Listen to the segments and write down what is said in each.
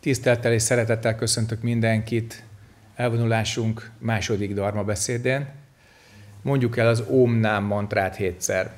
Tisztelettel és szeretettel köszöntök mindenkit elvonulásunk második darma beszédén. Mondjuk el az Omnám mantrát hétszer.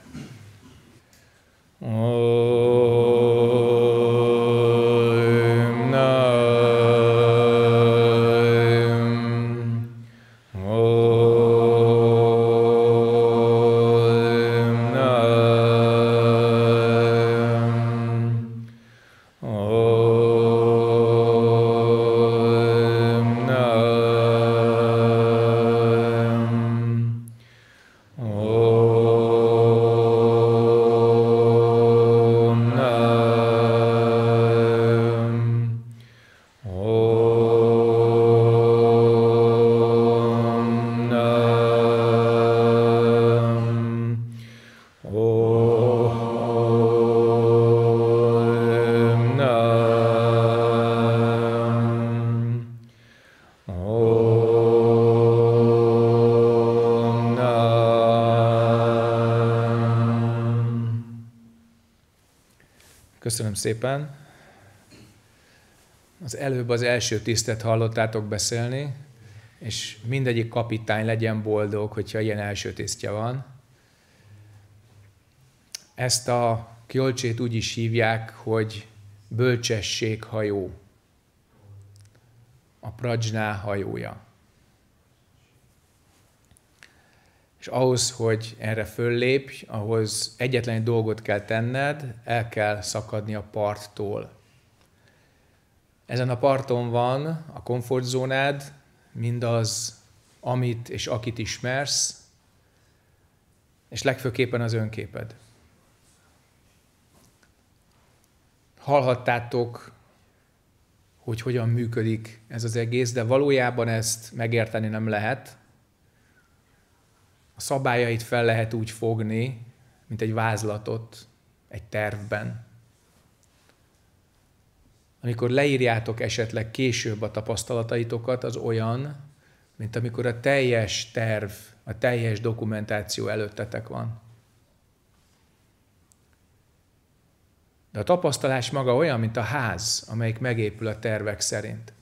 Köszönöm szépen. Az előbb az első tisztet hallottátok beszélni, és mindegyik kapitány legyen boldog, hogyha ilyen első tisztje van. Ezt a kiolcsét úgy is hívják, hogy bölcsesség hajó. A Prajná hajója. és ahhoz, hogy erre föllépj, ahhoz egyetlen egy dolgot kell tenned, el kell szakadni a parttól. Ezen a parton van a komfortzónád, mindaz, amit és akit ismersz, és legfőképpen az önképed. Hallhattátok, hogy hogyan működik ez az egész, de valójában ezt megérteni nem lehet, a szabályait fel lehet úgy fogni, mint egy vázlatot egy tervben. Amikor leírjátok esetleg később a tapasztalataitokat, az olyan, mint amikor a teljes terv, a teljes dokumentáció előttetek van. De a tapasztalás maga olyan, mint a ház, amelyik megépül a tervek szerint.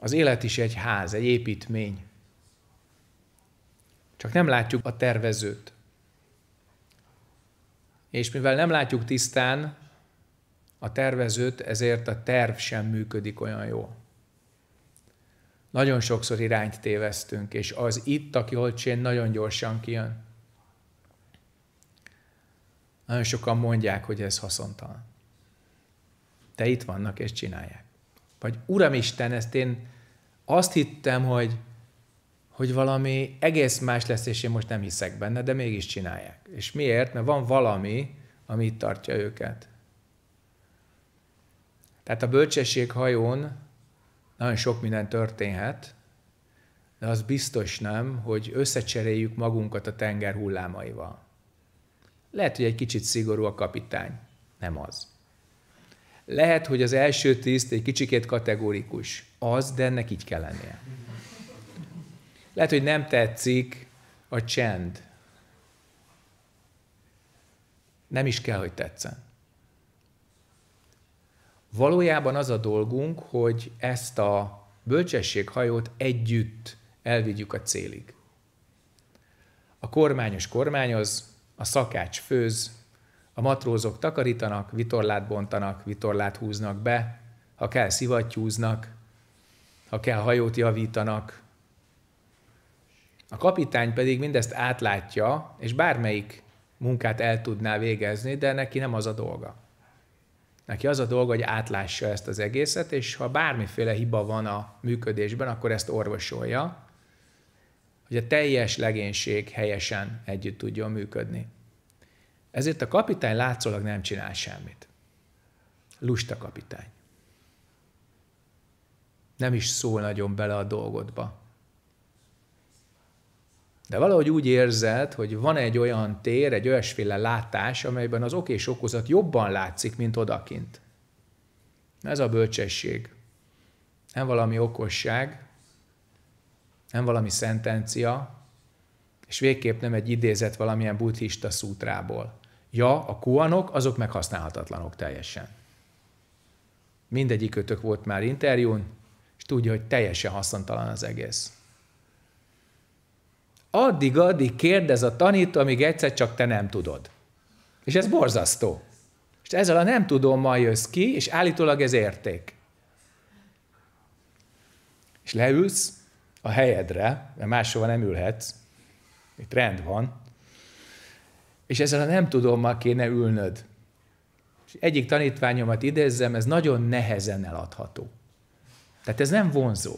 Az élet is egy ház, egy építmény. Csak nem látjuk a tervezőt. És mivel nem látjuk tisztán a tervezőt, ezért a terv sem működik olyan jól. Nagyon sokszor irányt tévesztünk, és az itt, aki olcsén, nagyon gyorsan kijön. Nagyon sokan mondják, hogy ez haszontalan. De itt vannak és csinálják. Vagy Uramisten, ezt én azt hittem, hogy, hogy valami egész más lesz, és én most nem hiszek benne, de mégis csinálják. És miért? Mert van valami, ami itt tartja őket. Tehát a bölcsesség hajón nagyon sok minden történhet, de az biztos nem, hogy összecseréljük magunkat a tenger hullámaival. Lehet, hogy egy kicsit szigorú a kapitány. Nem az. Lehet, hogy az első tiszt egy kicsikét kategórikus. Az, de ennek így kell lennie. Lehet, hogy nem tetszik a csend. Nem is kell, hogy tetszen. Valójában az a dolgunk, hogy ezt a bölcsességhajót együtt elvigyük a célig. A kormányos kormányoz, a szakács főz, a matrózok takarítanak, vitorlát bontanak, vitorlát húznak be, ha kell szivattyúznak, ha kell hajót javítanak. A kapitány pedig mindezt átlátja, és bármelyik munkát el tudná végezni, de neki nem az a dolga. Neki az a dolga, hogy átlássa ezt az egészet, és ha bármiféle hiba van a működésben, akkor ezt orvosolja, hogy a teljes legénység helyesen együtt tudjon működni. Ezért a kapitány látszólag nem csinál semmit. Lusta kapitány. Nem is szól nagyon bele a dolgodba. De valahogy úgy érzed, hogy van egy olyan tér, egy olyasféle látás, amelyben az ok és okozat jobban látszik, mint odakint. Ez a bölcsesség. Nem valami okosság, nem valami szentencia, és végképp nem egy idézet valamilyen buddhista szútrából. Ja, a kuanok, azok meghasználhatatlanok teljesen. Mindegyikötök volt már interjún, és tudja, hogy teljesen haszontalan az egész. Addig-addig kérdez a tanító, amíg egyszer csak te nem tudod. És ez borzasztó. És ezzel a nem tudommal jössz ki, és állítólag ez érték. És leülsz a helyedre, mert máshova nem ülhetsz, itt rend van, és ezzel a nem tudommal kéne ülnöd. És egyik tanítványomat idézzem, ez nagyon nehezen eladható. Tehát ez nem vonzó.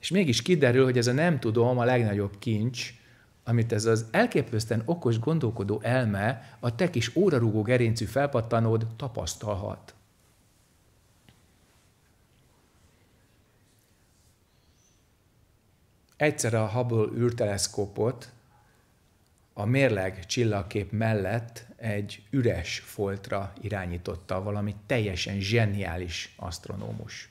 És mégis kiderül, hogy ez a nem tudom a legnagyobb kincs, amit ez az elképesztően okos gondolkodó elme a te kis órarúgó gerincű felpattanód tapasztalhat. Egyszer a Hubble űrteleszkópot a mérleg csillagkép mellett egy üres foltra irányította valami teljesen zseniális asztronómus.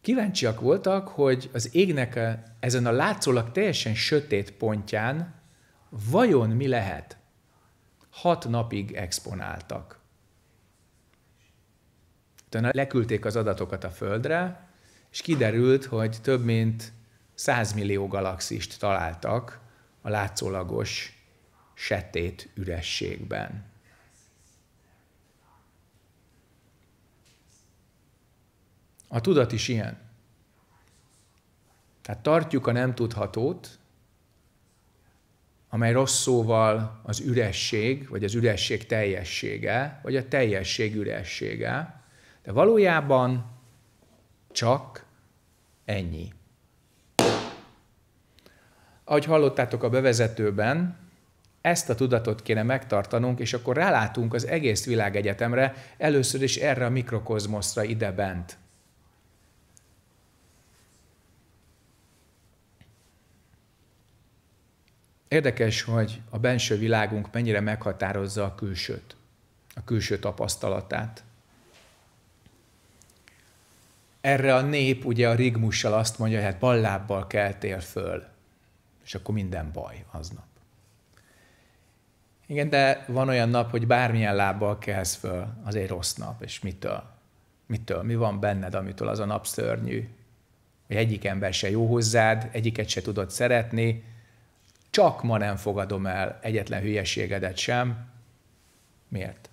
Kíváncsiak voltak, hogy az égnek ezen a látszólag teljesen sötét pontján vajon mi lehet? Hat napig exponáltak. Tehát leküldték az adatokat a Földre, és kiderült, hogy több mint 100 millió galaxist találtak a látszólagos setét ürességben. A tudat is ilyen. Tehát tartjuk a nem tudhatót, amely rossz szóval az üresség, vagy az üresség teljessége, vagy a teljesség üressége, de valójában csak ennyi. Ahogy hallottátok a bevezetőben, ezt a tudatot kéne megtartanunk, és akkor rálátunk az egész világegyetemre, először is erre a mikrokozmoszra ide bent. Érdekes, hogy a benső világunk mennyire meghatározza a külsőt, a külső tapasztalatát erre a nép ugye a rigmussal azt mondja, hogy hát ballábbal keltél föl, és akkor minden baj aznap. Igen, de van olyan nap, hogy bármilyen lábbal kelsz föl, az egy rossz nap, és mitől? Mitől? Mi van benned, amitől az a nap szörnyű? Hogy egyik ember se jó hozzád, egyiket se tudod szeretni, csak ma nem fogadom el egyetlen hülyeségedet sem. Miért?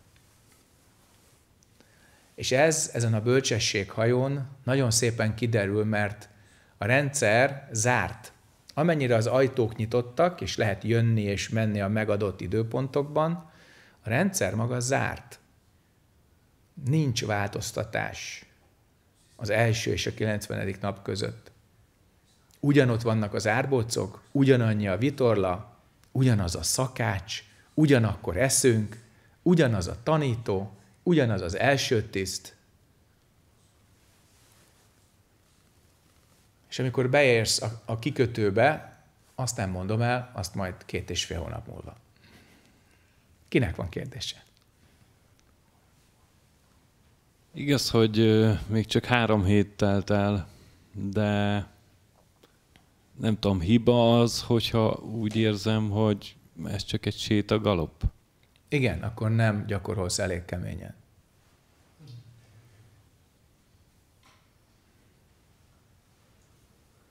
És ez ezen a bölcsességhajón nagyon szépen kiderül, mert a rendszer zárt. Amennyire az ajtók nyitottak, és lehet jönni és menni a megadott időpontokban, a rendszer maga zárt. Nincs változtatás az első és a 90. nap között. Ugyanott vannak az árbocok, ugyanannyi a vitorla, ugyanaz a szakács, ugyanakkor eszünk, ugyanaz a tanító, ugyanaz az első tiszt, és amikor beérsz a, a kikötőbe, azt nem mondom el, azt majd két és fél hónap múlva. Kinek van kérdése? Igaz, hogy még csak három hét telt el, de nem tudom, hiba az, hogyha úgy érzem, hogy ez csak egy sétagalopp. Igen, akkor nem gyakorolsz elég keményen.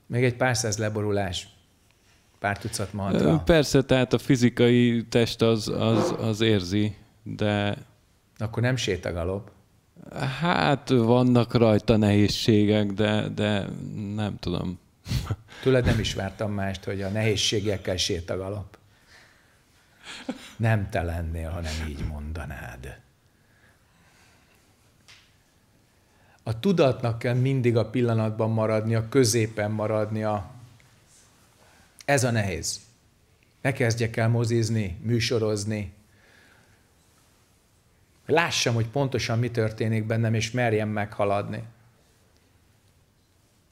Még egy pár száz leborulás, pár tucat mantra. Persze, tehát a fizikai test az, az, az érzi, de... Akkor nem sétagalop. Hát vannak rajta nehézségek, de, de nem tudom. Tőled nem is vártam mást, hogy a nehézségekkel sétagalop. nem te lennél, hanem így mondanád. A tudatnak kell mindig a pillanatban maradnia, középen maradnia. Ez a nehéz. Ne kezdjek el mozizni, műsorozni. Lássam, hogy pontosan mi történik bennem, és merjem meghaladni.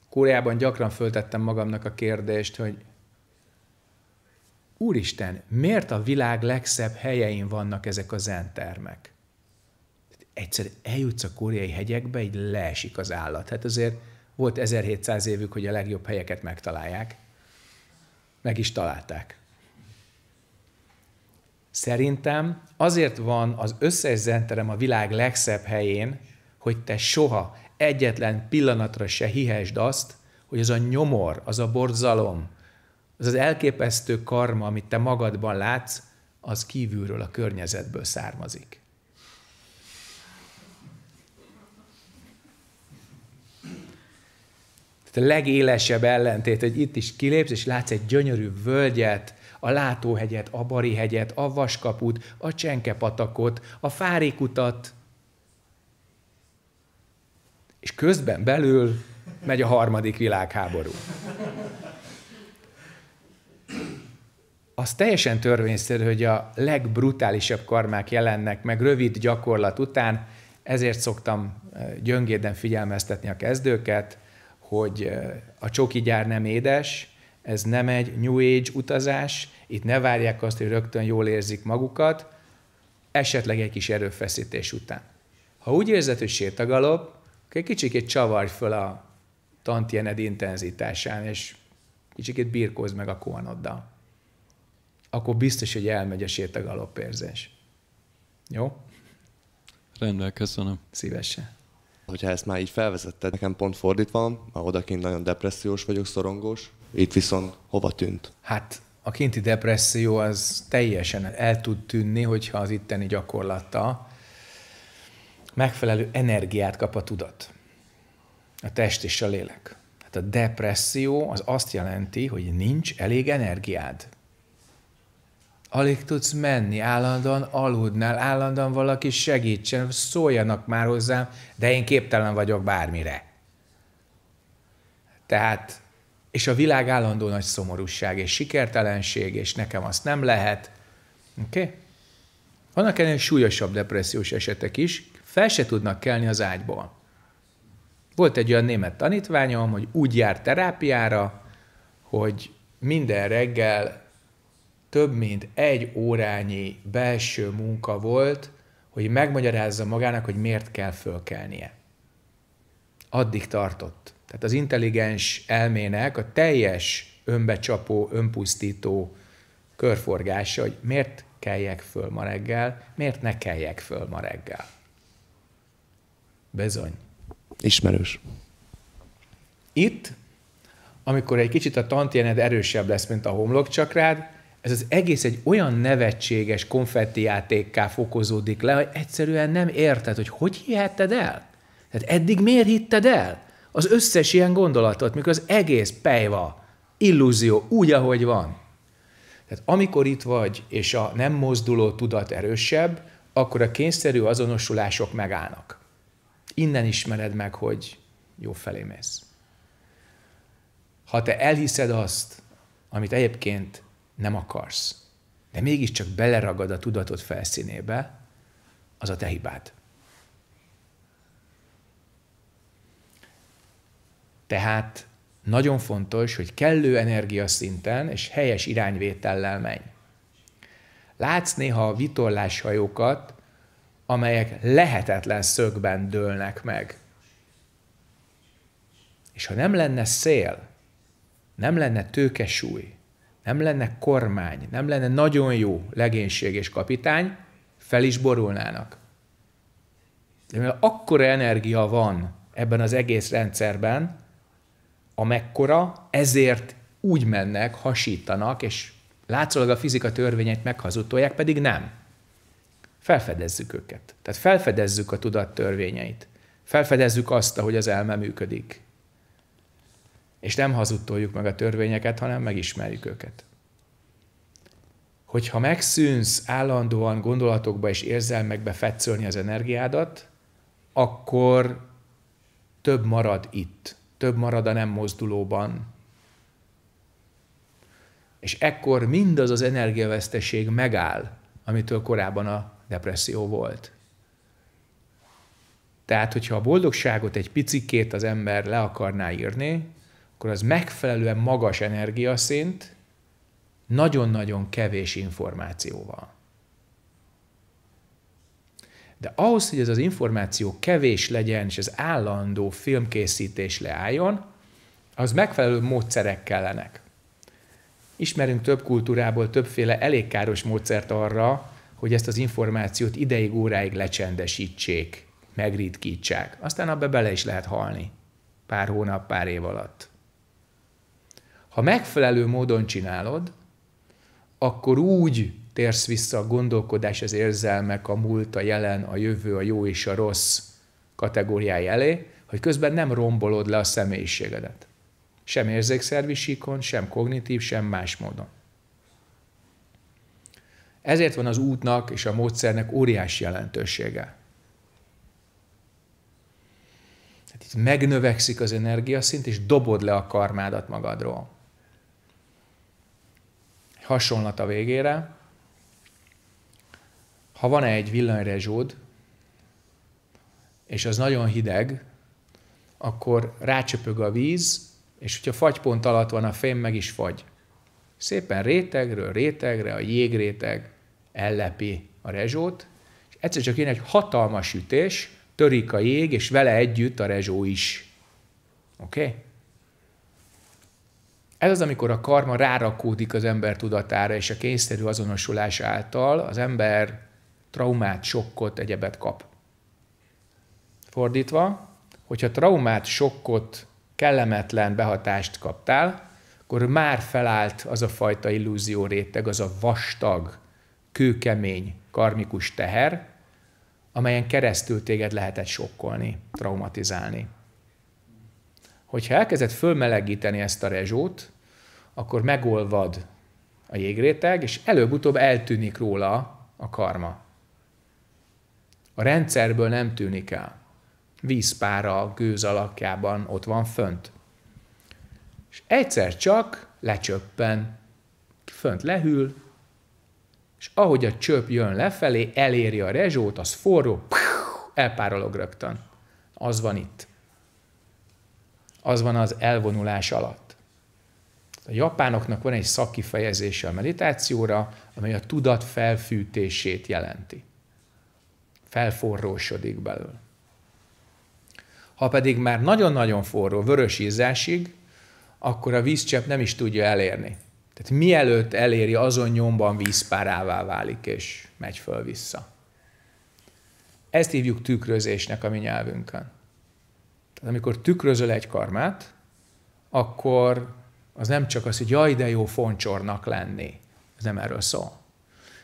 Kóreában gyakran föltettem magamnak a kérdést, hogy úristen, miért a világ legszebb helyein vannak ezek a zentermek? Egyszer eljutsz a koreai hegyekbe, így leesik az állat. Hát azért volt 1700 évük, hogy a legjobb helyeket megtalálják. Meg is találták. Szerintem azért van az összes zenterem a világ legszebb helyén, hogy te soha egyetlen pillanatra se hihesd azt, hogy az a nyomor, az a borzalom, az az elképesztő karma, amit te magadban látsz, az kívülről, a környezetből származik. Tehát a legélesebb ellentét, hogy itt is kilépsz, és látsz egy gyönyörű völgyet, a Látóhegyet, a Barihegyet, a Vaskaput, a Csenkepatakot, a Fárikutat, és közben belül megy a harmadik világháború az teljesen törvényszerű, hogy a legbrutálisabb karmák jelennek meg rövid gyakorlat után, ezért szoktam gyöngéden figyelmeztetni a kezdőket, hogy a csoki gyár nem édes, ez nem egy New Age utazás, itt ne várják azt, hogy rögtön jól érzik magukat, esetleg egy kis erőfeszítés után. Ha úgy érzed, hogy sétagalop, akkor egy kicsikét csavarj föl a tantjened intenzitásán, és kicsikét birkózz meg a kohanoddal akkor biztos, hogy elmegy a érzés. Jó? Rendben, köszönöm. Szívesen. Hogyha ezt már így felvezetted, nekem pont fordítva van, a odakint nagyon depressziós vagyok, szorongós, itt viszont hova tűnt? Hát a kinti depresszió az teljesen el tud tűnni, hogyha az itteni gyakorlata megfelelő energiát kap a tudat. A test és a lélek. Hát a depresszió az azt jelenti, hogy nincs elég energiád alig tudsz menni, állandóan aludnál, állandóan valaki segítsen, szóljanak már hozzám, de én képtelen vagyok bármire. Tehát, és a világ állandó nagy szomorúság, és sikertelenség, és nekem azt nem lehet. Oké? Okay? Vannak ennél súlyosabb depressziós esetek is, fel se tudnak kelni az ágyból. Volt egy olyan német tanítványom, hogy úgy jár terápiára, hogy minden reggel több mint egy órányi belső munka volt, hogy megmagyarázza magának, hogy miért kell fölkelnie. Addig tartott. Tehát az intelligens elmének a teljes önbecsapó, önpusztító körforgása, hogy miért keljek föl ma reggel, miért ne keljek föl ma reggel. Bezony. Ismerős. Itt, amikor egy kicsit a tantjened erősebb lesz, mint a homlokcsakrád, ez az egész egy olyan nevetséges konfetti játékká fokozódik le, hogy egyszerűen nem érted, hogy hogy hihetted el? Tehát eddig miért hitted el? Az összes ilyen gondolatot, mikor az egész pejva, illúzió, úgy, ahogy van. Tehát amikor itt vagy, és a nem mozduló tudat erősebb, akkor a kényszerű azonosulások megállnak. Innen ismered meg, hogy jó felé mész. Ha te elhiszed azt, amit egyébként nem akarsz, de mégiscsak beleragad a tudatod felszínébe, az a te hibád. Tehát nagyon fontos, hogy kellő energiaszinten és helyes irányvétellel menj. Látsz néha a vitorláshajókat, amelyek lehetetlen szögben dőlnek meg. És ha nem lenne szél, nem lenne tőkesúly, nem lenne kormány, nem lenne nagyon jó legénység és kapitány, fel is borulnának. De mivel akkora energia van ebben az egész rendszerben, amekkora, ezért úgy mennek, hasítanak, és látszólag a fizika törvényeit meghazudtolják, pedig nem. Felfedezzük őket. Tehát felfedezzük a tudat törvényeit. Felfedezzük azt, hogy az elme működik. És nem hazudtoljuk meg a törvényeket, hanem megismerjük őket. Hogyha megszűnsz állandóan gondolatokba és érzelmekbe fetszölni az energiádat, akkor több marad itt, több marad a nem mozdulóban. És ekkor mindaz az energiaveszteség megáll, amitől korábban a depresszió volt. Tehát, hogyha a boldogságot egy picikét az ember le akarná írni, akkor az megfelelően magas energiaszint, nagyon-nagyon kevés információval. De ahhoz, hogy ez az információ kevés legyen, és az állandó filmkészítés leálljon, az megfelelő módszerek kellenek. Ismerünk több kultúrából többféle elég káros módszert arra, hogy ezt az információt ideig, óráig lecsendesítsék, megritkítsák. Aztán abba bele is lehet halni. Pár hónap, pár év alatt. Ha megfelelő módon csinálod, akkor úgy térsz vissza a gondolkodás, az érzelmek, a múlt, a jelen, a jövő, a jó és a rossz kategóriái elé, hogy közben nem rombolod le a személyiségedet. Sem érzékszervi síkon, sem kognitív, sem más módon. Ezért van az útnak és a módszernek óriási jelentősége. Tehát itt megnövekszik az energiaszint, és dobod le a karmádat magadról hasonlat a végére. Ha van egy villanyrezsód, és az nagyon hideg, akkor rácsöpög a víz, és hogyha fagypont alatt van a fém, meg is fagy. Szépen rétegről rétegre, a jégréteg ellepi a rezsót, és egyszer csak jön egy hatalmas ütés, törik a jég, és vele együtt a rezsó is. Oké? Okay? Ez az, amikor a karma rárakódik az ember tudatára, és a kényszerű azonosulás által az ember traumát, sokkot, egyebet kap. Fordítva, hogyha traumát, sokkot, kellemetlen behatást kaptál, akkor már felállt az a fajta illúzió réteg, az a vastag, kőkemény, karmikus teher, amelyen keresztül téged lehetett sokkolni, traumatizálni hogyha elkezded fölmelegíteni ezt a rezsót, akkor megolvad a jégréteg, és előbb-utóbb eltűnik róla a karma. A rendszerből nem tűnik el. Vízpára gőz alakjában ott van fönt. És egyszer csak lecsöppen, fönt lehűl, és ahogy a csöp jön lefelé, eléri a rezsót, az forró, elpárolog rögtön. Az van itt az van az elvonulás alatt. A japánoknak van egy szakifejezése a meditációra, amely a tudat felfűtését jelenti. Felforrósodik belőle. Ha pedig már nagyon-nagyon forró, vörös ízásig, akkor a vízcsepp nem is tudja elérni. Tehát mielőtt eléri, azon nyomban vízpárává válik, és megy föl-vissza. Ezt hívjuk tükrözésnek a mi nyelvünkön. Tehát amikor tükrözöl egy karmát, akkor az nem csak az, hogy jaj, de jó foncsornak lenni. Ez nem erről szól.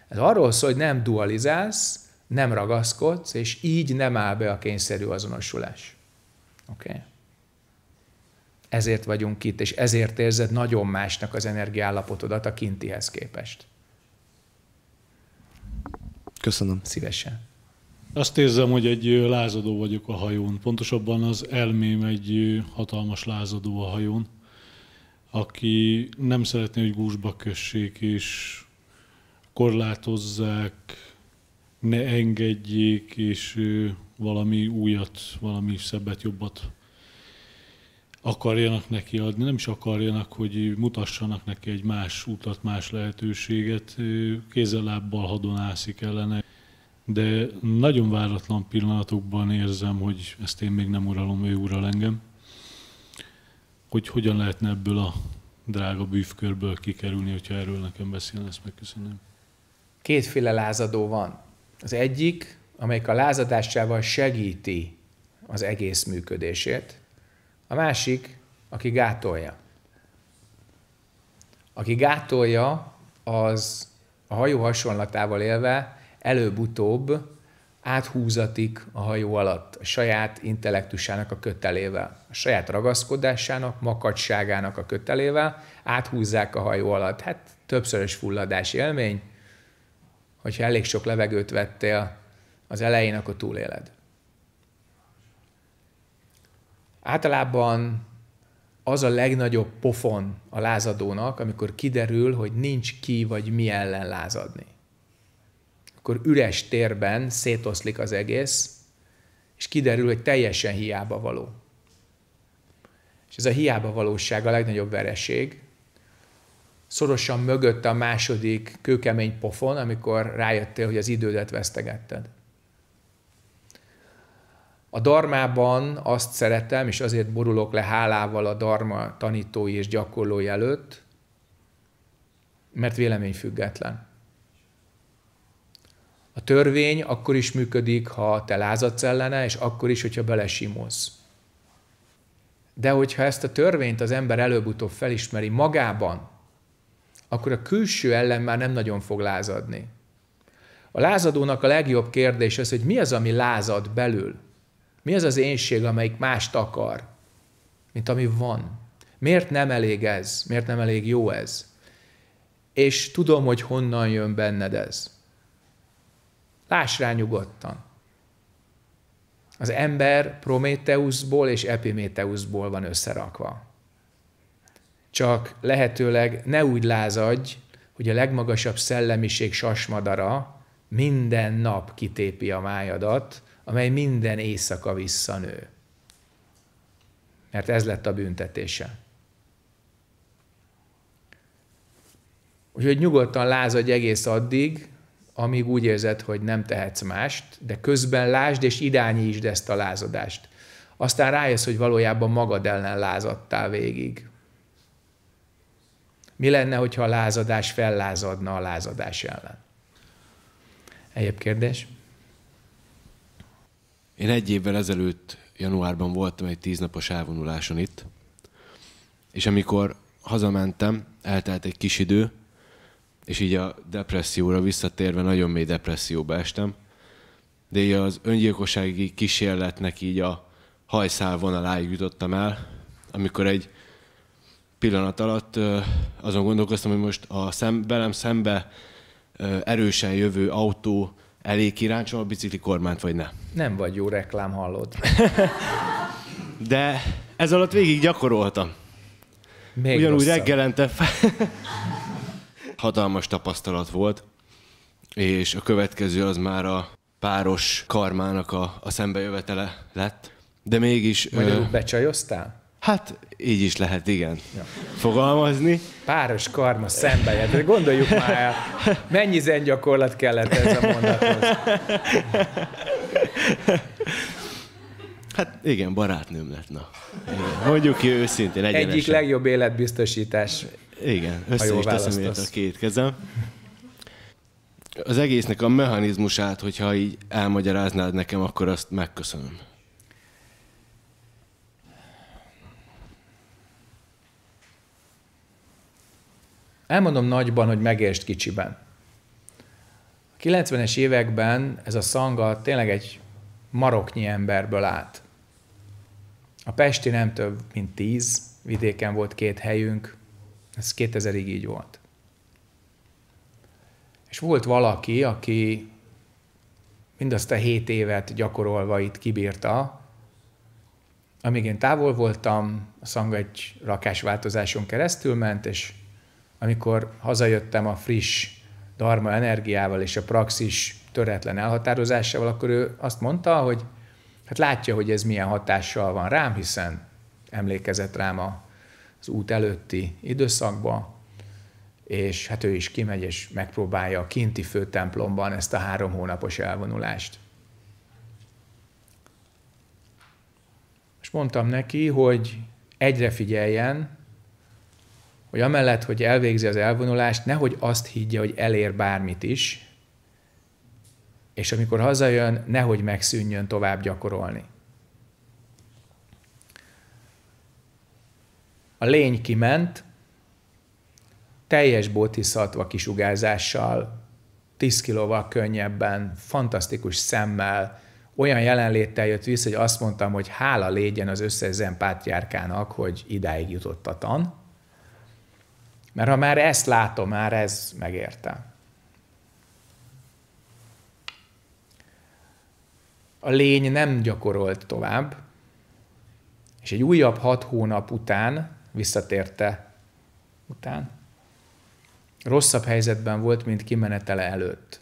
Ez arról szól, hogy nem dualizálsz, nem ragaszkodsz, és így nem áll be a kényszerű azonosulás. Oké? Okay? Ezért vagyunk itt, és ezért érzed nagyon másnak az energiállapotodat a kintihez képest. Köszönöm. Szívesen. Azt érzem, hogy egy lázadó vagyok a hajón. Pontosabban az elmém egy hatalmas lázadó a hajón, aki nem szeretné, hogy gúzsba kössék, és korlátozzák, ne engedjék, és valami újat, valami szebbet, jobbat akarjanak neki adni, nem is akarjanak, hogy mutassanak neki egy más utat, más lehetőséget, kézzel lábbal hadonászik ellene de nagyon váratlan pillanatokban érzem, hogy ezt én még nem uralom, ő ural engem, hogy hogyan lehetne ebből a drága bűvkörből kikerülni, hogyha erről nekem beszélne, ezt megköszönöm. Kétféle lázadó van. Az egyik, amelyik a lázadásával segíti az egész működését, a másik, aki gátolja. Aki gátolja, az a hajó hasonlatával élve előbb-utóbb áthúzatik a hajó alatt a saját intellektusának a kötelével, a saját ragaszkodásának, makacságának a kötelével, áthúzzák a hajó alatt. Hát többszörös fulladás élmény, hogyha elég sok levegőt vettél az elején, akkor túléled. Általában az a legnagyobb pofon a lázadónak, amikor kiderül, hogy nincs ki vagy mi ellen lázadni akkor üres térben szétoszlik az egész, és kiderül, hogy teljesen hiába való. És ez a hiába valóság a legnagyobb vereség. Szorosan mögött a második kőkemény pofon, amikor rájöttél, hogy az idődet vesztegetted. A darmában azt szeretem, és azért borulok le hálával a darma tanítói és gyakorlói előtt, mert véleményfüggetlen. A törvény akkor is működik, ha te lázadsz ellene, és akkor is, hogyha belesimulsz. De hogyha ezt a törvényt az ember előbb-utóbb felismeri magában, akkor a külső ellen már nem nagyon fog lázadni. A lázadónak a legjobb kérdés az, hogy mi az, ami lázad belül? Mi az az énség, amelyik mást akar, mint ami van? Miért nem elég ez? Miért nem elég jó ez? És tudom, hogy honnan jön benned ez. Láss rá nyugodtan. Az ember Prométeuszból és Epiméteuszból van összerakva. Csak lehetőleg ne úgy lázadj, hogy a legmagasabb szellemiség sasmadara minden nap kitépi a májadat, amely minden éjszaka visszanő. Mert ez lett a büntetése. Úgyhogy nyugodtan lázadj egész addig, amíg úgy érzed, hogy nem tehetsz mást, de közben lásd és irányítsd ezt a lázadást. Aztán rájössz, hogy valójában magad ellen lázadtál végig. Mi lenne, hogyha a lázadás fellázadna a lázadás ellen? Egyéb kérdés? Én egy évvel ezelőtt januárban voltam egy tíznapos elvonuláson itt, és amikor hazamentem, eltelt egy kis idő, és így a depresszióra visszatérve nagyon mély depresszióba estem, de így az öngyilkossági kísérletnek így a hajszál vonaláig jutottam el, amikor egy pillanat alatt azon gondolkoztam, hogy most a szem, velem szembe erősen jövő autó elé kiráncsol a bicikli kormányt, vagy ne. Nem vagy jó reklám, hallod. De ez alatt végig gyakoroltam. Még Ugyanúgy rosszabb. reggelente fel... Hatalmas tapasztalat volt, és a következő az már a páros karmának a, a szembejövetele lett. De mégis... Magyarul ö... becsajoztál? Hát így is lehet, igen. Ja. Fogalmazni. Páros karma szembejövetel. Gondoljuk már el, mennyi gyakorlat kellett ez a mondathoz. Hát igen, barátnőm lett, na. Igen. Mondjuk ki őszintén, egyenesen. Egyik legjobb életbiztosítás igen, össze is teszem a két kezem. Az egésznek a mechanizmusát, hogyha így elmagyaráznád nekem, akkor azt megköszönöm. Elmondom nagyban, hogy megértsd kicsiben. A 90-es években ez a szanga tényleg egy maroknyi emberből állt. A Pesti nem több, mint tíz, vidéken volt két helyünk, ez 2000-ig így volt. És volt valaki, aki mindazt a hét évet gyakorolva itt kibírta, amíg én távol voltam, a szanga egy rakásváltozáson keresztül ment, és amikor hazajöttem a friss darma energiával és a praxis töretlen elhatározásával, akkor ő azt mondta, hogy hát látja, hogy ez milyen hatással van rám, hiszen emlékezett rám a az út előtti időszakba, és hát ő is kimegy, és megpróbálja a kinti főtemplomban ezt a három hónapos elvonulást. És mondtam neki, hogy egyre figyeljen, hogy amellett, hogy elvégzi az elvonulást, nehogy azt higgye, hogy elér bármit is, és amikor hazajön, nehogy megszűnjön tovább gyakorolni. A lény kiment, teljes bótiszatva kisugázással, 10 kilóval könnyebben, fantasztikus szemmel, olyan jelenléttel jött vissza, hogy azt mondtam, hogy hála légyen az összes zempátyárkának, hogy idáig jutott a tan. Mert ha már ezt látom, már ez megérte. A lény nem gyakorolt tovább, és egy újabb hat hónap után visszatérte után. Rosszabb helyzetben volt, mint kimenetele előtt.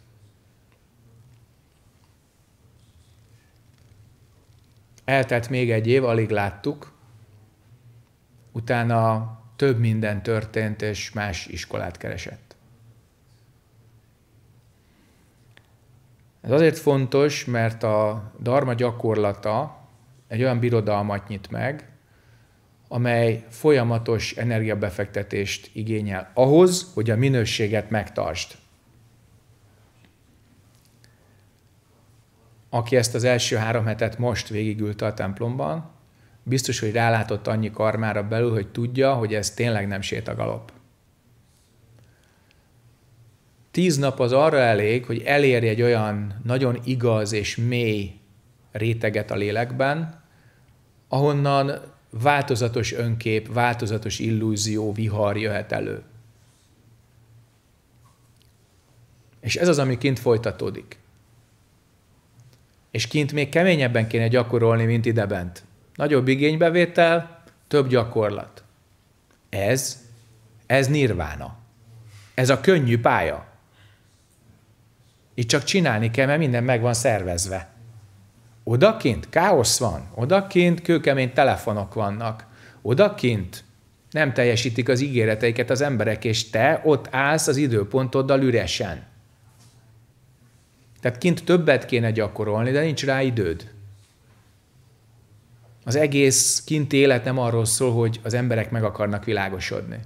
Eltelt még egy év, alig láttuk, utána több minden történt, és más iskolát keresett. Ez azért fontos, mert a dharma gyakorlata egy olyan birodalmat nyit meg, amely folyamatos energiabefektetést igényel ahhoz, hogy a minőséget megtartsd. Aki ezt az első három hetet most végigülte a templomban, biztos, hogy rálátott annyi karmára belül, hogy tudja, hogy ez tényleg nem sétagalop. Tíz nap az arra elég, hogy elérj egy olyan nagyon igaz és mély réteget a lélekben, ahonnan változatos önkép, változatos illúzió, vihar jöhet elő. És ez az, ami kint folytatódik. És kint még keményebben kéne gyakorolni, mint idebent. Nagyobb igénybevétel, több gyakorlat. Ez, ez nirvána. Ez a könnyű pálya. Itt csak csinálni kell, mert minden meg van szervezve. Odakint káosz van, odakint kőkemény telefonok vannak, odakint nem teljesítik az ígéreteiket az emberek, és te ott állsz az időpontoddal üresen. Tehát kint többet kéne gyakorolni, de nincs rá időd. Az egész kint élet nem arról szól, hogy az emberek meg akarnak világosodni.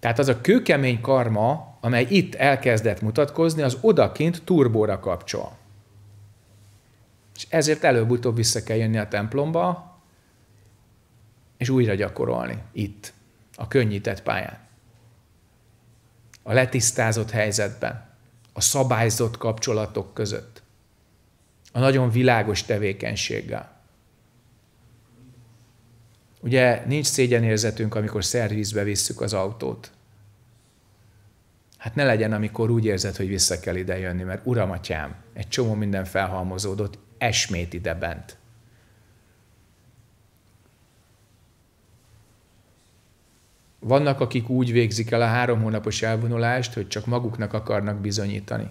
Tehát az a kőkemény karma, amely itt elkezdett mutatkozni, az odakint turbóra kapcsol. És ezért előbb-utóbb vissza kell jönni a templomba, és újra gyakorolni itt, a könnyített pályán. A letisztázott helyzetben, a szabályzott kapcsolatok között, a nagyon világos tevékenységgel. Ugye nincs szégyenérzetünk, amikor szervizbe visszük az autót. Hát ne legyen, amikor úgy érzed, hogy vissza kell ide jönni, mert uram, atyám, egy csomó minden felhalmozódott, esmét ide bent. Vannak, akik úgy végzik el a három hónapos elvonulást, hogy csak maguknak akarnak bizonyítani.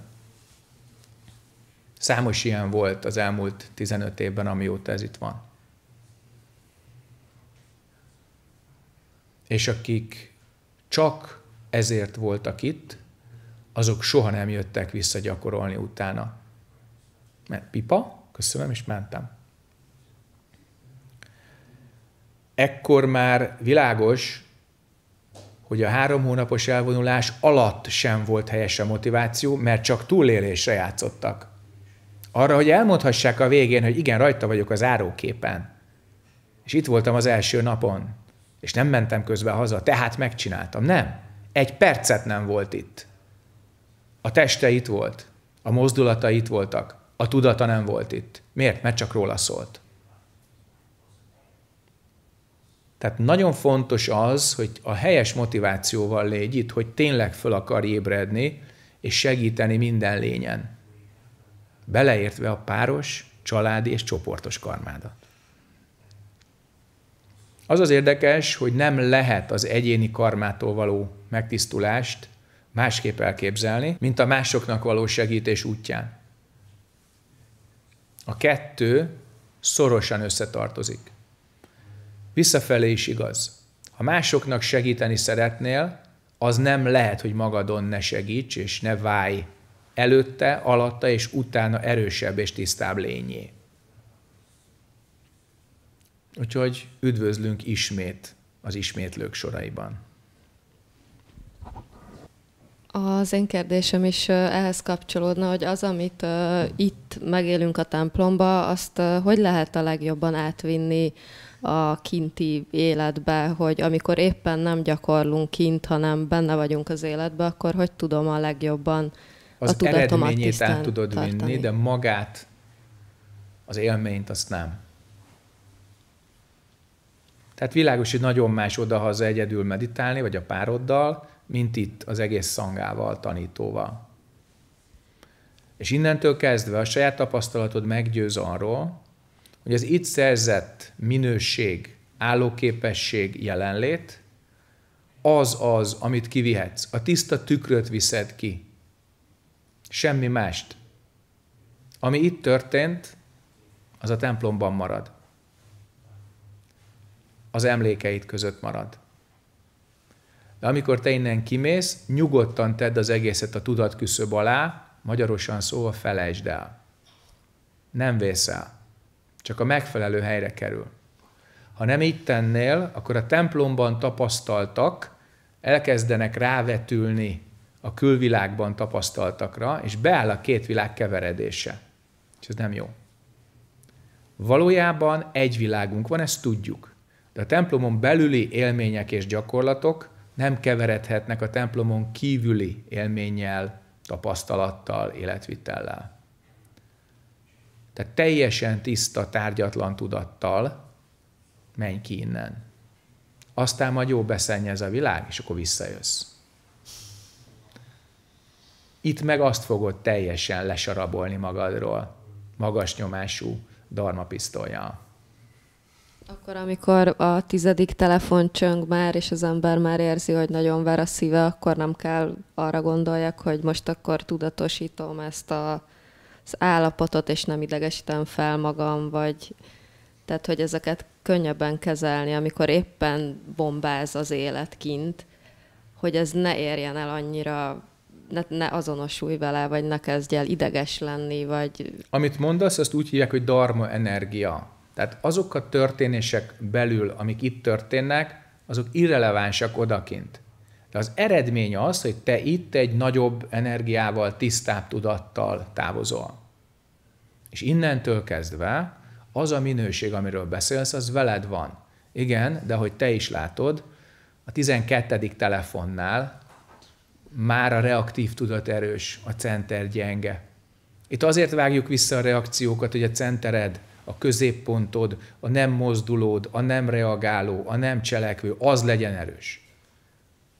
Számos ilyen volt az elmúlt 15 évben, amióta ez itt van. És akik csak ezért voltak itt, azok soha nem jöttek vissza gyakorolni utána. Mert pipa, köszönöm, és mentem. Ekkor már világos, hogy a három hónapos elvonulás alatt sem volt helyes a motiváció, mert csak túlélésre játszottak. Arra, hogy elmondhassák a végén, hogy igen, rajta vagyok az áróképen. És itt voltam az első napon, és nem mentem közben haza, tehát megcsináltam. Nem. Egy percet nem volt itt. A teste itt volt, a mozdulata itt voltak, a tudata nem volt itt. Miért? Mert csak róla szólt. Tehát nagyon fontos az, hogy a helyes motivációval légy itt, hogy tényleg föl akar ébredni, és segíteni minden lényen. Beleértve a páros, családi és csoportos karmádat. Az az érdekes, hogy nem lehet az egyéni karmától való megtisztulást másképp elképzelni, mint a másoknak való segítés útján. A kettő szorosan összetartozik. Visszafelé is igaz. Ha másoknak segíteni szeretnél, az nem lehet, hogy magadon ne segíts és ne válj előtte, alatta és utána erősebb és tisztább lényé. Úgyhogy üdvözlünk ismét az ismétlők soraiban. Az én kérdésem is ehhez kapcsolódna, hogy az, amit itt megélünk a templomba, azt hogy lehet a legjobban átvinni a kinti életbe, hogy amikor éppen nem gyakorlunk kint, hanem benne vagyunk az életbe, akkor hogy tudom a legjobban az a tudatomat eredményét át tudod tartani. vinni, de magát, az élményt azt nem. Tehát világos, hogy nagyon más odahaza egyedül meditálni, vagy a pároddal, mint itt az egész szangával, tanítóval. És innentől kezdve a saját tapasztalatod meggyőz arról, hogy az itt szerzett minőség, állóképesség, jelenlét az az, amit kivihetsz. A tiszta tükröt viszed ki. Semmi mást. Ami itt történt, az a templomban marad. Az emlékeid között marad. De amikor te innen kimész, nyugodtan tedd az egészet a tudatküszöb alá, magyarosan szóval felejtsd el. Nem vészel. Csak a megfelelő helyre kerül. Ha nem így tennél, akkor a templomban tapasztaltak elkezdenek rávetülni a külvilágban tapasztaltakra, és beáll a két világ keveredése. És ez nem jó. Valójában egy világunk van, ezt tudjuk. De a templomon belüli élmények és gyakorlatok nem keveredhetnek a templomon kívüli élménnyel, tapasztalattal, életvitellel. Tehát teljesen tiszta, tárgyatlan tudattal menj ki innen. Aztán majd jó ez a világ, és akkor visszajössz. Itt meg azt fogod teljesen lesarabolni magadról, magas nyomású darmapisztolyjal. Akkor, amikor a tizedik telefon csöng már, és az ember már érzi, hogy nagyon ver a szíve, akkor nem kell arra gondoljak, hogy most akkor tudatosítom ezt a, az állapotot, és nem idegesítem fel magam, vagy tehát, hogy ezeket könnyebben kezelni, amikor éppen bombáz az élet kint, hogy ez ne érjen el annyira ne, ne azonosulj vele, vagy ne kezdj el ideges lenni, vagy... Amit mondasz, azt úgy hívják, hogy darma energia. Tehát azok a történések belül, amik itt történnek, azok irrelevánsak odakint. De az eredmény az, hogy te itt egy nagyobb energiával, tisztább tudattal távozol. És innentől kezdve az a minőség, amiről beszélsz, az veled van. Igen, de hogy te is látod, a 12. telefonnál már a reaktív tudat erős, a center gyenge. Itt azért vágjuk vissza a reakciókat, hogy a centered a középpontod, a nem mozdulód, a nem reagáló, a nem cselekvő, az legyen erős.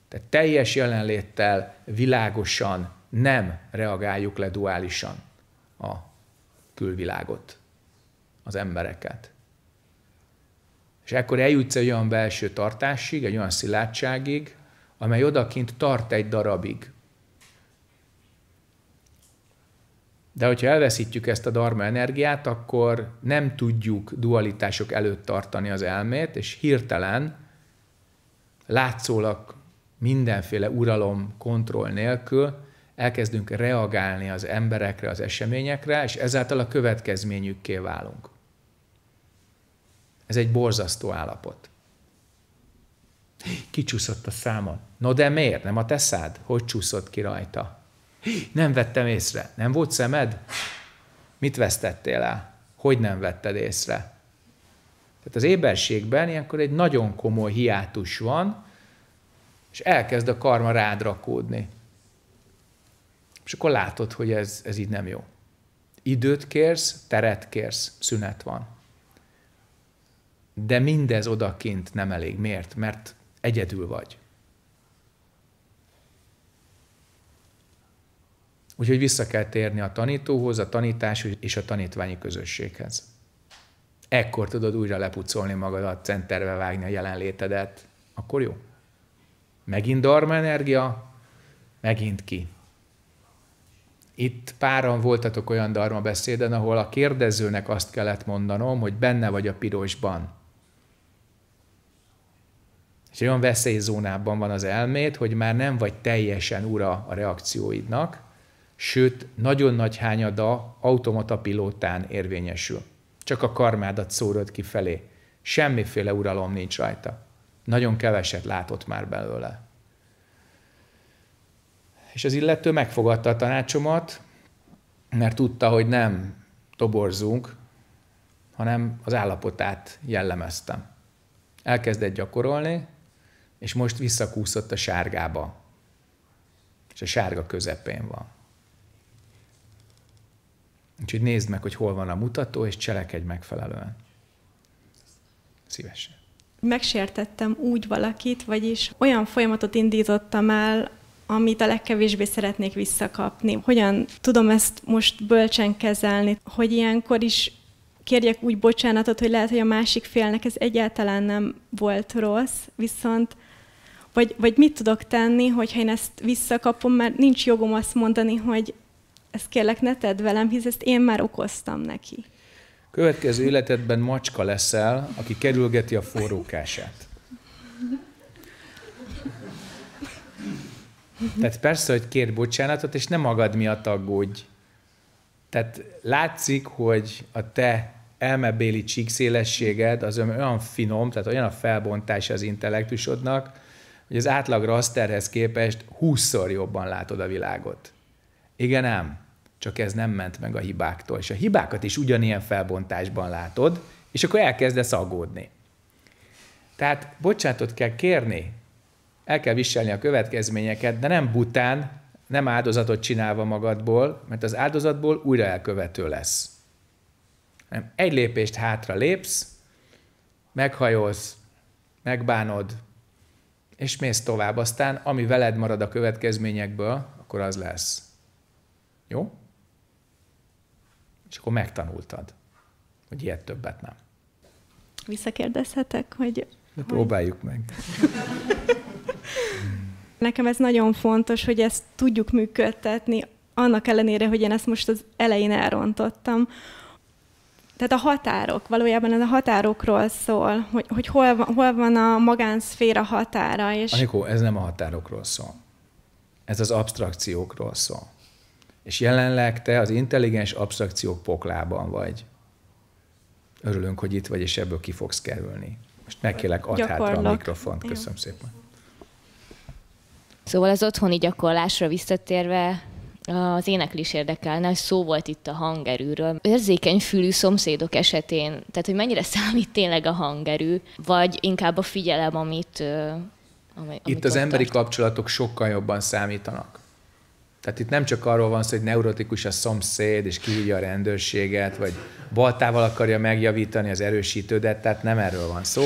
Tehát teljes jelenléttel, világosan nem reagáljuk le duálisan a külvilágot, az embereket. És ekkor eljutsz egy olyan belső tartásig, egy olyan szilárdságig, amely odakint tart egy darabig. De hogyha elveszítjük ezt a dharma energiát, akkor nem tudjuk dualitások előtt tartani az elmét, és hirtelen látszólag mindenféle uralom, kontroll nélkül elkezdünk reagálni az emberekre, az eseményekre, és ezáltal a következményükké válunk. Ez egy borzasztó állapot. Kicsúszott a számon. No de miért? Nem a teszád? Hogy csúszott ki rajta? Nem vettem észre. Nem volt szemed? Mit vesztettél el? Hogy nem vetted észre? Tehát az éberségben ilyenkor egy nagyon komoly hiátus van, és elkezd a karma rád rakódni. És akkor látod, hogy ez, ez így nem jó. Időt kérsz, teret kérsz, szünet van. De mindez odakint nem elég. Miért? Mert egyedül vagy. Úgyhogy vissza kell térni a tanítóhoz, a tanítás és a tanítványi közösséghez. Ekkor tudod újra lepucolni magadat, centerbe vágni a jelenlétedet. Akkor jó. Megint darma energia, megint ki. Itt páran voltatok olyan darma beszéden, ahol a kérdezőnek azt kellett mondanom, hogy benne vagy a pirosban. És olyan veszélyzónában van az elmét, hogy már nem vagy teljesen ura a reakcióidnak, sőt, nagyon nagy hányada automata pilótán érvényesül. Csak a karmádat szórod felé, Semmiféle uralom nincs rajta. Nagyon keveset látott már belőle. És az illető megfogadta a tanácsomat, mert tudta, hogy nem toborzunk, hanem az állapotát jellemeztem. Elkezdett gyakorolni, és most visszakúszott a sárgába. És a sárga közepén van. Úgyhogy nézd meg, hogy hol van a mutató, és cselekedj megfelelően. Szívesen. Megsértettem úgy valakit, vagyis olyan folyamatot indítottam el, amit a legkevésbé szeretnék visszakapni. Hogyan tudom ezt most bölcsen kezelni, hogy ilyenkor is kérjek úgy bocsánatot, hogy lehet, hogy a másik félnek ez egyáltalán nem volt rossz, viszont vagy, vagy mit tudok tenni, hogyha én ezt visszakapom, mert nincs jogom azt mondani, hogy ezt kérlek ne tedd velem, hisz ezt én már okoztam neki. Következő életedben macska leszel, aki kerülgeti a forrókását. Tehát persze, hogy kér bocsánatot, és nem magad miatt aggódj. Tehát látszik, hogy a te elmebéli csíkszélességed az olyan finom, tehát olyan a felbontás az intellektusodnak, hogy az átlag rasterhez képest húszszor jobban látod a világot. Igen ám csak ez nem ment meg a hibáktól. És a hibákat is ugyanilyen felbontásban látod, és akkor elkezdesz aggódni. Tehát bocsánatot kell kérni, el kell viselni a következményeket, de nem bután, nem áldozatot csinálva magadból, mert az áldozatból újra elkövető lesz. Hanem egy lépést hátra lépsz, meghajolsz, megbánod, és mész tovább. Aztán, ami veled marad a következményekből, akkor az lesz. Jó? És akkor megtanultad, hogy ilyet többet nem. Visszakérdezhetek, hogy... De próbáljuk meg. Nekem ez nagyon fontos, hogy ezt tudjuk működtetni, annak ellenére, hogy én ezt most az elején elrontottam. Tehát a határok, valójában ez a határokról szól, hogy, hogy hol, van, hol van a magánszféra határa. És... Anikó, ez nem a határokról szól. Ez az abstrakciókról szól és jelenleg te az intelligens absztrakciók poklában vagy. Örülünk, hogy itt vagy, és ebből ki fogsz kerülni. Most megkélek, add hátra a mikrofont. Köszönöm Jó. szépen. Szóval az otthoni gyakorlásra visszatérve, az éneklés érdekelne, hogy szó volt itt a hangerőről Érzékeny fülű szomszédok esetén, tehát hogy mennyire számít tényleg a hangerő vagy inkább a figyelem, amit... Ami, itt amit az emberi tart. kapcsolatok sokkal jobban számítanak. Tehát itt nem csak arról van szó, hogy neurotikus a szomszéd, és kihívja a rendőrséget, vagy baltával akarja megjavítani az erősítődet, tehát nem erről van szó.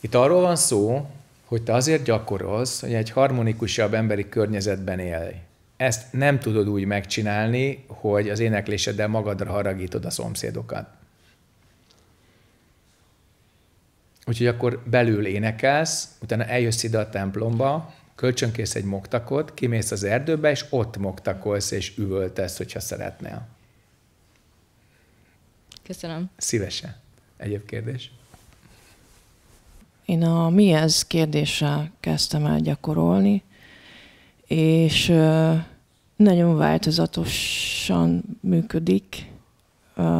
Itt arról van szó, hogy te azért gyakorolsz, hogy egy harmonikusabb emberi környezetben élj. Ezt nem tudod úgy megcsinálni, hogy az énekléseddel magadra haragítod a szomszédokat. Úgyhogy akkor belül énekelsz, utána eljössz ide a templomba, kölcsönkész egy moktakot, kimész az erdőbe, és ott moktakolsz, és üvöltesz, hogyha szeretnél. Köszönöm. Szívesen. Egyéb kérdés? Én a mi ez kérdéssel kezdtem el gyakorolni, és nagyon változatosan működik.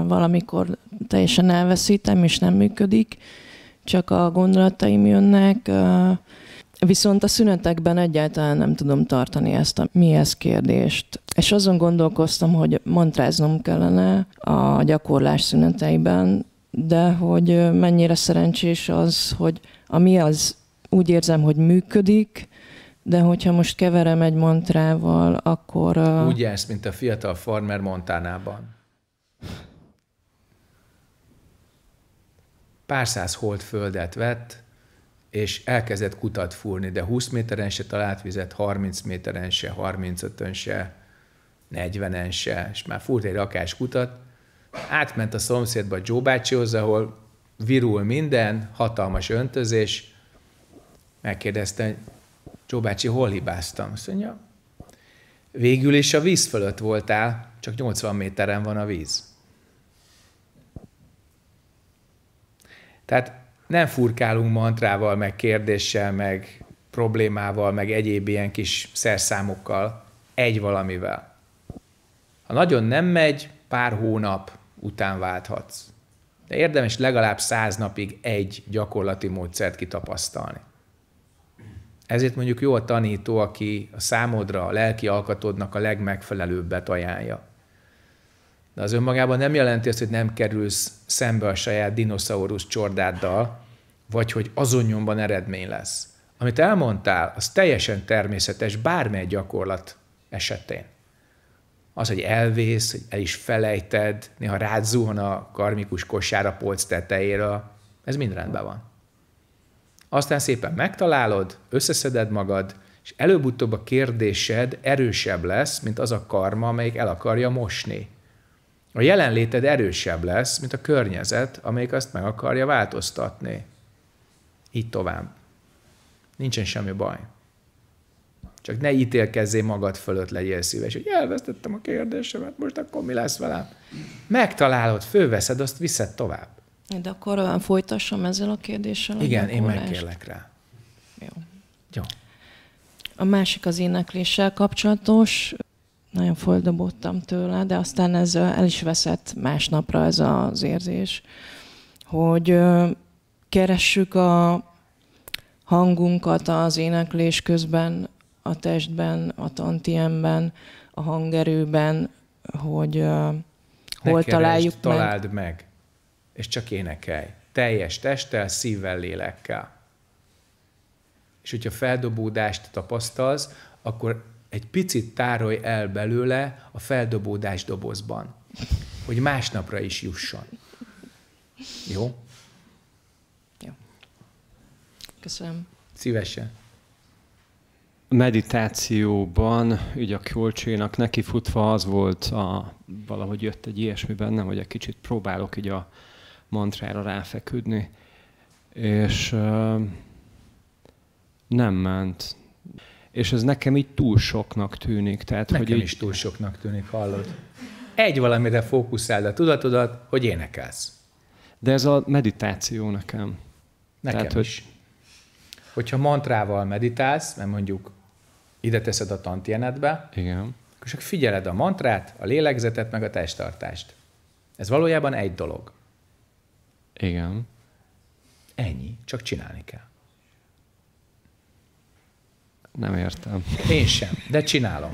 Valamikor teljesen elveszítem, és nem működik, csak a gondolataim jönnek, Viszont a szünetekben egyáltalán nem tudom tartani ezt a mihez kérdést. És azon gondolkoztam, hogy mantráznom kellene a gyakorlás szüneteiben, de hogy mennyire szerencsés az, hogy ami az úgy érzem, hogy működik, de hogyha most keverem egy mantrával, akkor... A... Úgy jársz, mint a fiatal farmer Montánában. Pár száz hold földet vett, és elkezdett kutat fúrni, de 20 méteren se talált vizet, 30 méteren se, 35-ön se, 40-en se, és már fúrt egy rakás kutat, átment a szomszédba Joe bácsihoz, ahol virul minden, hatalmas öntözés, megkérdezte, hogy Joe bácsi, hol hibáztam? Azt mondja, végül is a víz fölött voltál, csak 80 méteren van a víz. Tehát nem furkálunk mantrával, meg kérdéssel, meg problémával, meg egyéb ilyen kis szerszámokkal, egy valamivel. Ha nagyon nem megy, pár hónap után válthatsz. De érdemes legalább száz napig egy gyakorlati módszert kitapasztalni. Ezért mondjuk jó a tanító, aki a számodra, a lelki alkatodnak a legmegfelelőbbet ajánlja de az önmagában nem jelenti azt, hogy nem kerülsz szembe a saját dinoszaurusz csordáddal, vagy hogy azon nyomban eredmény lesz. Amit elmondtál, az teljesen természetes bármely gyakorlat esetén. Az, hogy elvész, hogy el is felejted, néha rád zuhan a karmikus kosár a polc tetejéről, ez mind rendben van. Aztán szépen megtalálod, összeszeded magad, és előbb-utóbb a kérdésed erősebb lesz, mint az a karma, amelyik el akarja mosni a jelenléted erősebb lesz, mint a környezet, amelyik azt meg akarja változtatni. Így tovább. Nincsen semmi baj. Csak ne ítélkezzél magad fölött, legyél szíves, hogy elvesztettem a kérdésemet, most akkor mi lesz velem? Megtalálod, fölveszed, azt viszed tovább. De akkor van folytassam ezzel a kérdéssel? Igen, a én megkérlek rá. Jó. Jó. A másik az énekléssel kapcsolatos nagyon földobottam tőle, de aztán ez el is veszett másnapra ez az érzés, hogy keressük a hangunkat az éneklés közben, a testben, a tantiemben, a hangerőben, hogy uh, hol keresd, találjuk meg. találd meg, és csak énekelj. Teljes testtel, szívvel, lélekkel. És hogyha feldobódást tapasztalsz, akkor egy picit tárolj el belőle a feldobódás dobozban, hogy másnapra is jusson. Jó? Jó. Köszönöm. Szívesen. A meditációban, ugye a neki nekifutva az volt, a, valahogy jött egy ilyesmi bennem, hogy egy kicsit próbálok így a mantrára ráfeküdni, és uh, nem ment, és ez nekem így túl soknak tűnik. Tehát, nekem hogy is túl soknak tűnik, hallod? Egy valamire fókuszáld a tudatodat, hogy énekelsz. De ez a meditáció nekem. Nekem Tehát, is. Hogy... Hogyha mantrával meditálsz, mert mondjuk ide teszed a tantienetbe, Igen. akkor csak figyeled a mantrát, a lélegzetet, meg a testtartást. Ez valójában egy dolog. Igen. Ennyi, csak csinálni kell. Nem értem. Én sem, de csinálom.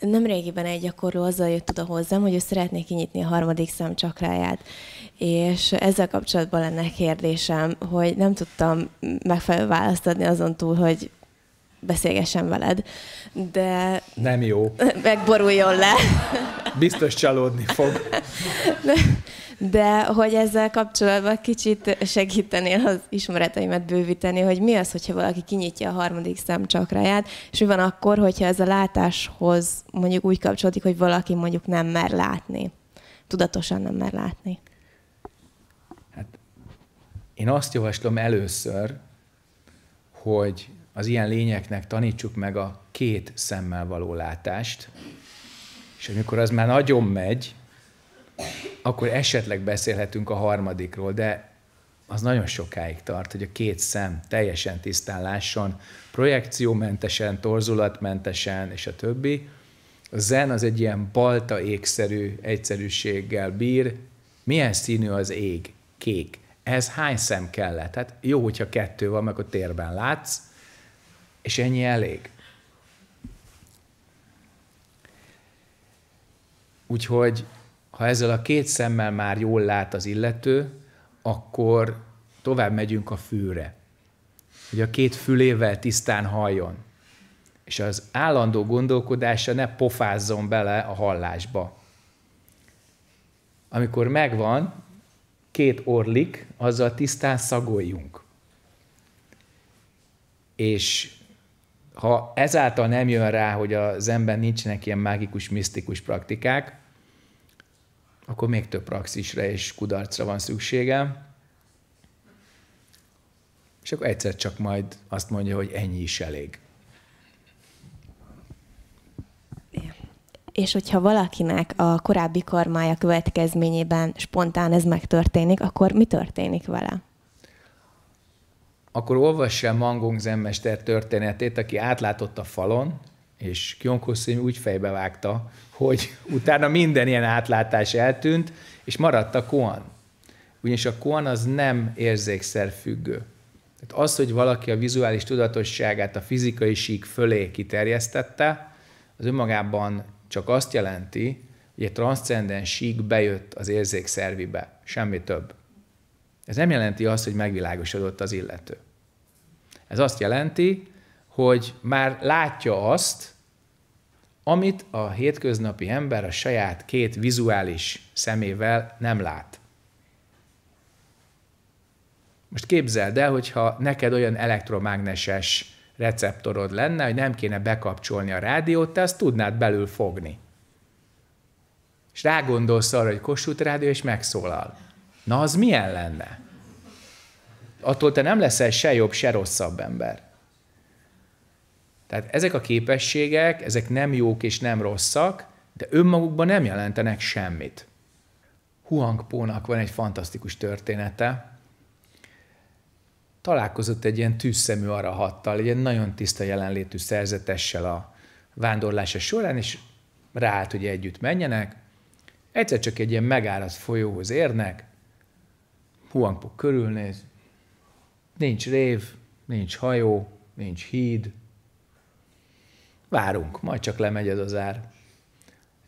Nem régiben egy gyakorló azzal jött oda hozzám, hogy ő szeretné kinyitni a harmadik szem csakráját. És ezzel kapcsolatban lenne kérdésem, hogy nem tudtam megfelelő választ adni azon túl, hogy beszélgessen veled, de... Nem jó. Megboruljon le. Biztos csalódni fog. De, de hogy ezzel kapcsolatban kicsit segítenél az ismereteimet bővíteni, hogy mi az, hogyha valaki kinyitja a harmadik szemcsakráját, és mi van akkor, hogyha ez a látáshoz mondjuk úgy kapcsolódik, hogy valaki mondjuk nem mer látni, tudatosan nem mer látni. Hát én azt javaslom először, hogy az ilyen lényeknek tanítsuk meg a két szemmel való látást, és amikor az már nagyon megy, akkor esetleg beszélhetünk a harmadikról, de az nagyon sokáig tart, hogy a két szem teljesen tisztán lásson, projekciómentesen, torzulatmentesen, és a többi. A zen az egy ilyen balta ékszerű egyszerűséggel bír. Milyen színű az ég? Kék. Ez hány szem kellett? Hát jó, hogyha kettő van, meg a térben látsz, és ennyi elég. Úgyhogy ha ezzel a két szemmel már jól lát az illető, akkor tovább megyünk a fűre, hogy a két fülével tisztán halljon. És az állandó gondolkodása ne pofázzon bele a hallásba. Amikor megvan két orlik, azzal tisztán szagoljunk. És ha ezáltal nem jön rá, hogy az ember nincsenek ilyen mágikus, misztikus praktikák, akkor még több praxisra és kudarcra van szüksége. És akkor egyszer csak majd azt mondja, hogy ennyi is elég. És hogyha valakinek a korábbi kormája következményében spontán ez megtörténik, akkor mi történik vele? Akkor olvassa Mangong zenmester történetét, aki átlátott a falon, és Kyonkos úgy fejbevágta, hogy utána minden ilyen átlátás eltűnt, és maradt a koan. Ugyanis a koan az nem érzékszer függő. Tehát az, hogy valaki a vizuális tudatosságát a fizikai sík fölé kiterjesztette, az önmagában csak azt jelenti, hogy egy transzcendens sík bejött az érzékszervibe, semmi több. Ez nem jelenti azt, hogy megvilágosodott az illető. Ez azt jelenti, hogy már látja azt, amit a hétköznapi ember a saját két vizuális szemével nem lát. Most képzeld el, hogyha neked olyan elektromágneses receptorod lenne, hogy nem kéne bekapcsolni a rádiót, te azt tudnád belül fogni. És rágondolsz arra, hogy Kossuth Rádió, és megszólal. Na, az milyen lenne? Attól te nem leszel se jobb, se rosszabb ember. Tehát ezek a képességek, ezek nem jók és nem rosszak, de önmagukban nem jelentenek semmit. Huang Pónak van egy fantasztikus története. Találkozott egy ilyen tűzszemű arahattal, egy ilyen nagyon tiszta jelenlétű szerzetessel a vándorlása során, és ráállt, hogy együtt menjenek. Egyszer csak egy ilyen megáradt folyóhoz érnek, Huang Po körülnéz, nincs rév, nincs hajó, nincs híd, Várunk, majd csak lemegy ez az ár.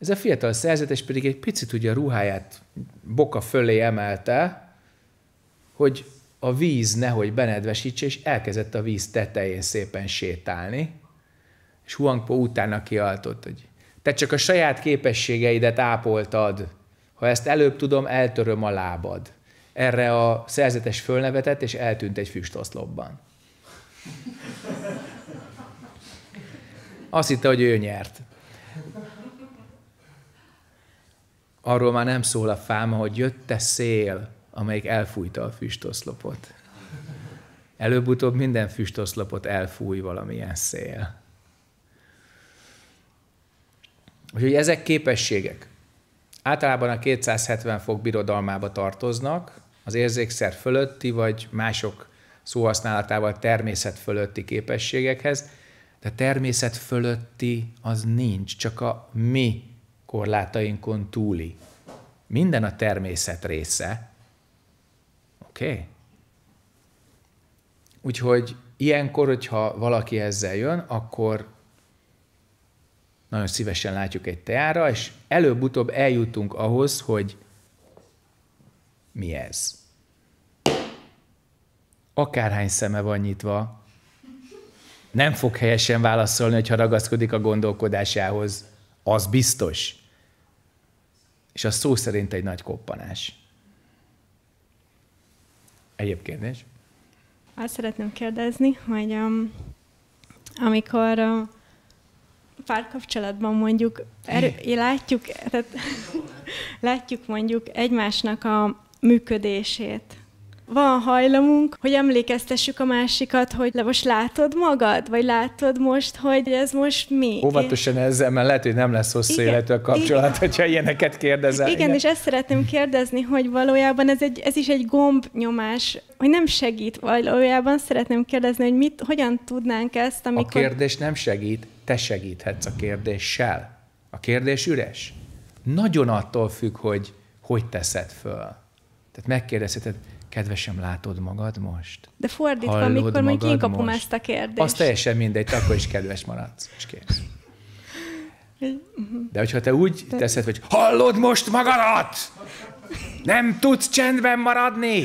Ez a fiatal szerzetes pedig egy picit ugye a ruháját boka fölé emelte, hogy a víz nehogy benedvesítse, és elkezdett a víz tetején szépen sétálni, és Huangpo utána kiáltott, hogy te csak a saját képességeidet ápoltad, ha ezt előbb tudom, eltöröm a lábad. Erre a szerzetes fölnevetett, és eltűnt egy füstoszlopban. Azt hitte, hogy ő nyert. Arról már nem szól a fáma, hogy jött a e szél, amelyik elfújta a füstoszlopot. Előbb-utóbb minden füstoszlopot elfúj valamilyen szél. Úgyhogy ezek képességek. Általában a 270 fok birodalmába tartoznak, az érzékszer fölötti vagy mások szóhasználatával természet fölötti képességekhez, de természet fölötti az nincs, csak a mi korlátainkon túli. Minden a természet része. Oké? Okay? Úgyhogy ilyenkor, hogyha valaki ezzel jön, akkor nagyon szívesen látjuk egy teára, és előbb-utóbb eljutunk ahhoz, hogy mi ez. Akárhány szeme van nyitva, nem fog helyesen válaszolni, hogyha ragaszkodik a gondolkodásához. Az biztos. És az szó szerint egy nagy koppanás. Egyéb kérdés? Azt szeretném kérdezni, hogy um, amikor um, párkapcsolatban mondjuk erő, látjuk, tehát, látjuk mondjuk egymásnak a működését, van hajlamunk, hogy emlékeztessük a másikat, hogy le most látod magad, vagy látod most, hogy ez most mi. Óvatosan ezzel, mert lehet, hogy nem lesz hosszú igen, életű a kapcsolat, igen. hogyha ilyeneket kérdezel. Igen, igen, és ezt szeretném kérdezni, hogy valójában ez, egy, ez is egy gombnyomás, hogy nem segít, valójában szeretném kérdezni, hogy mit, hogyan tudnánk ezt, amikor... A kérdés nem segít, te segíthetsz a kérdéssel. A kérdés üres. Nagyon attól függ, hogy hogy teszed föl. Tehát megkérdezheted, Kedvesem, látod magad most? De fordítva, Hallod amikor mondjuk én kapom most? ezt a kérdést. Az teljesen mindegy, akkor is kedves maradsz, és kész. De hogyha te úgy De... teszed, hogy hallod most magadat? Nem tudsz csendben maradni?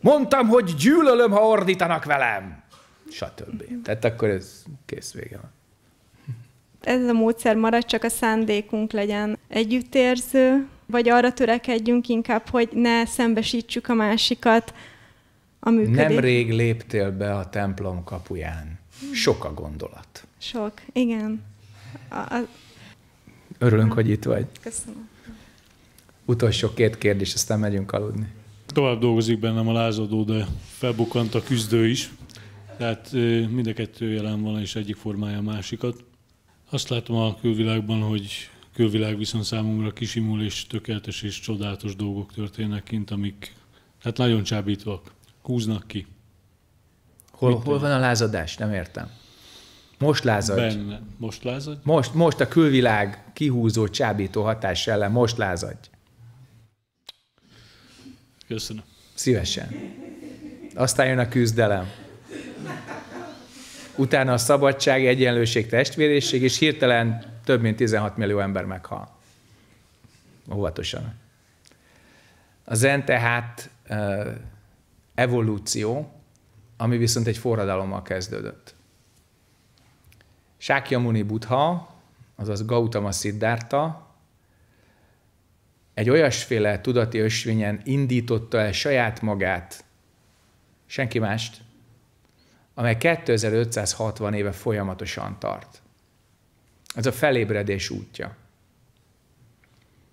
Mondtam, hogy gyűlölöm, ha ordítanak velem. Stb. Tehát akkor ez kész vége van. Ez a módszer marad, csak a szándékunk legyen együttérző, vagy arra törekedjünk inkább, hogy ne szembesítsük a másikat a működés. Nemrég léptél be a templom kapuján. Sok a gondolat. Sok, igen. A, a... Örülünk, hogy itt vagy. Köszönöm. Utolsó két kérdés, aztán megyünk aludni. Tovább dolgozik bennem a lázadó, de felbukkant a küzdő is. Tehát mind a kettő jelen van, és egyik formája a másikat. Azt látom a külvilágban, hogy külvilág viszont számomra kisimul, és tökéletes és csodálatos dolgok történnek kint, amik hát nagyon csábítóak, húznak ki. Hol, hol van a lázadás? Nem értem. Most lázad. Benne. Most lázad? Most, most a külvilág kihúzó, csábító hatás ellen most lázad. Köszönöm. Szívesen. Aztán jön a küzdelem. Utána a szabadság, egyenlőség, testvérészség, és hirtelen több mint 16 millió ember meghal. Óvatosan. A zen tehát evolúció, ami viszont egy forradalommal kezdődött. Sákyamuni Buddha, azaz Gautama Siddhartha, egy olyasféle tudati ösvényen indította el saját magát, senki mást, amely 2560 éve folyamatosan tart. Ez a felébredés útja.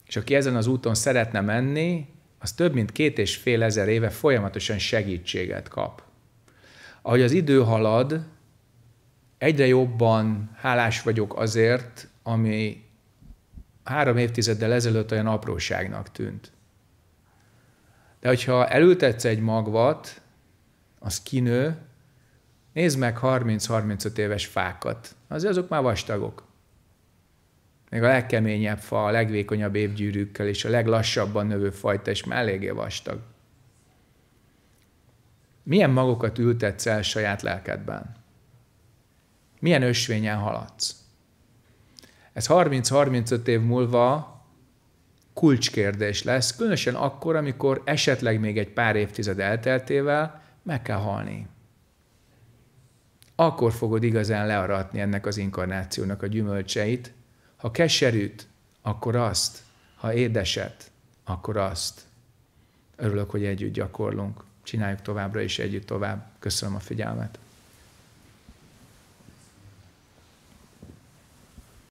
És aki ezen az úton szeretne menni, az több mint két és fél ezer éve folyamatosan segítséget kap. Ahogy az idő halad, egyre jobban hálás vagyok azért, ami három évtizeddel ezelőtt olyan apróságnak tűnt. De hogyha elültetsz egy magvat, az kinő, nézd meg 30-35 éves fákat. Azért azok már vastagok még a legkeményebb fa, a legvékonyabb évgyűrűkkel és a leglassabban növő fajta, és már eléggé vastag. Milyen magokat ültetsz el saját lelkedben? Milyen ösvényen haladsz? Ez 30-35 év múlva kulcskérdés lesz, különösen akkor, amikor esetleg még egy pár évtized elteltével meg kell halni. Akkor fogod igazán learatni ennek az inkarnációnak a gyümölcseit, ha keserűt, akkor azt. Ha édeset, akkor azt. Örülök, hogy együtt gyakorlunk. Csináljuk továbbra is együtt tovább. Köszönöm a figyelmet.